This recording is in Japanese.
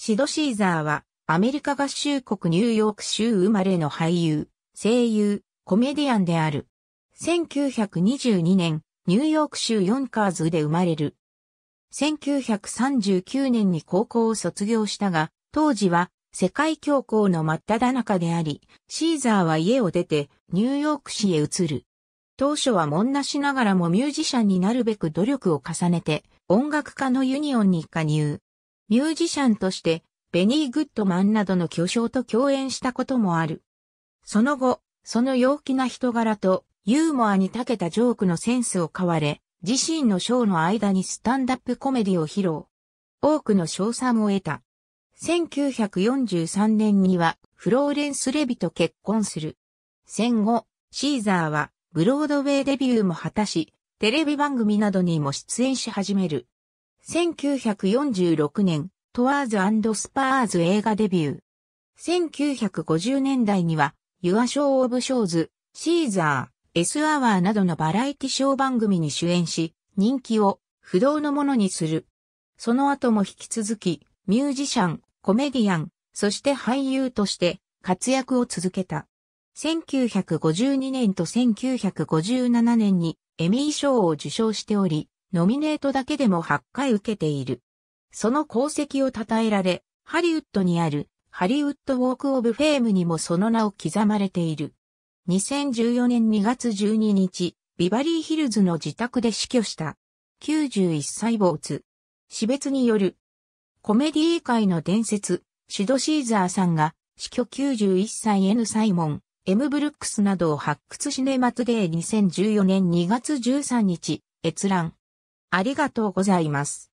シド・シーザーは、アメリカ合衆国ニューヨーク州生まれの俳優、声優、コメディアンである。1922年、ニューヨーク州ヨンカーズで生まれる。1939年に高校を卒業したが、当時は世界恐慌の真っ只中であり、シーザーは家を出てニューヨーク市へ移る。当初はもんなしながらもミュージシャンになるべく努力を重ねて、音楽家のユニオンに加入。ミュージシャンとして、ベニー・グッドマンなどの巨匠と共演したこともある。その後、その陽気な人柄とユーモアに長けたジョークのセンスを買われ、自身のショーの間にスタンダップコメディを披露。多くの賞賛を得た。1943年にはフローレンス・レビと結婚する。戦後、シーザーはブロードウェイデビューも果たし、テレビ番組などにも出演し始める。1946年、トワーズスパーズ映画デビュー。1950年代には、ユアショーオブショーズ、シーザー、エスアワーなどのバラエティショー番組に主演し、人気を不動のものにする。その後も引き続き、ミュージシャン、コメディアン、そして俳優として活躍を続けた。1952年と1957年にエミー賞を受賞しており、ノミネートだけでも8回受けている。その功績を称えられ、ハリウッドにあるハリウッドウォークオブフェームにもその名を刻まれている。2014年2月12日、ビバリーヒルズの自宅で死去した。91歳主。死別による。コメディー界の伝説、シド・シーザーさんが、死去91歳 N サイモン、M ブルックスなどを発掘シネマトデー2014年2月13日、閲覧。ありがとうございます。